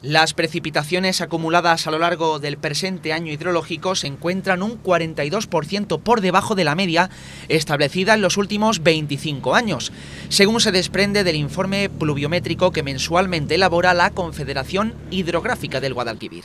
Las precipitaciones acumuladas a lo largo del presente año hidrológico se encuentran un 42% por debajo de la media establecida en los últimos 25 años, según se desprende del informe pluviométrico que mensualmente elabora la Confederación Hidrográfica del Guadalquivir.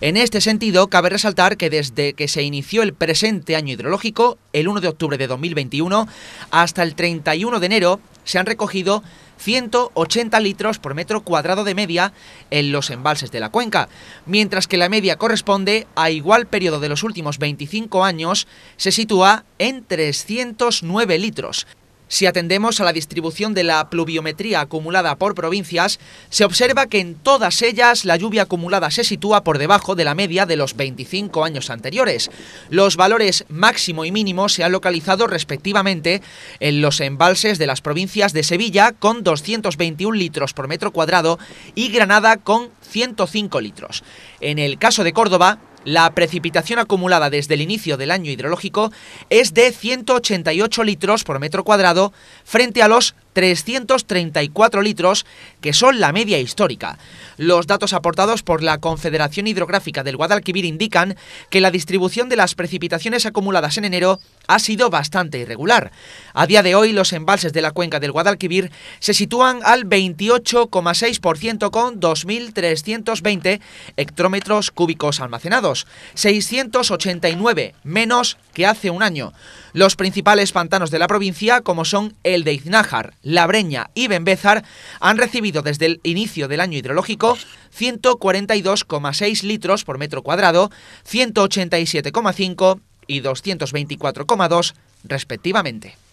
En este sentido, cabe resaltar que desde que se inició el presente año hidrológico, el 1 de octubre de 2021, hasta el 31 de enero, se han recogido 180 litros por metro cuadrado de media en los embalses de la cuenca, mientras que la media corresponde a igual periodo de los últimos 25 años se sitúa en 309 litros, si atendemos a la distribución de la pluviometría acumulada por provincias, se observa que en todas ellas la lluvia acumulada se sitúa por debajo de la media de los 25 años anteriores. Los valores máximo y mínimo se han localizado respectivamente en los embalses de las provincias de Sevilla con 221 litros por metro cuadrado y Granada con 105 litros. En el caso de Córdoba, la precipitación acumulada desde el inicio del año hidrológico es de 188 litros por metro cuadrado frente a los 334 litros, que son la media histórica. Los datos aportados por la Confederación Hidrográfica del Guadalquivir indican que la distribución de las precipitaciones acumuladas en enero ha sido bastante irregular. A día de hoy, los embalses de la cuenca del Guadalquivir se sitúan al 28,6% con 2.320 hectómetros cúbicos almacenados, 689 menos que hace un año. Los principales pantanos de la provincia, como son el de Iznájar, la Breña y Benbézar han recibido desde el inicio del año hidrológico 142,6 litros por metro cuadrado, 187,5 y 224,2 respectivamente.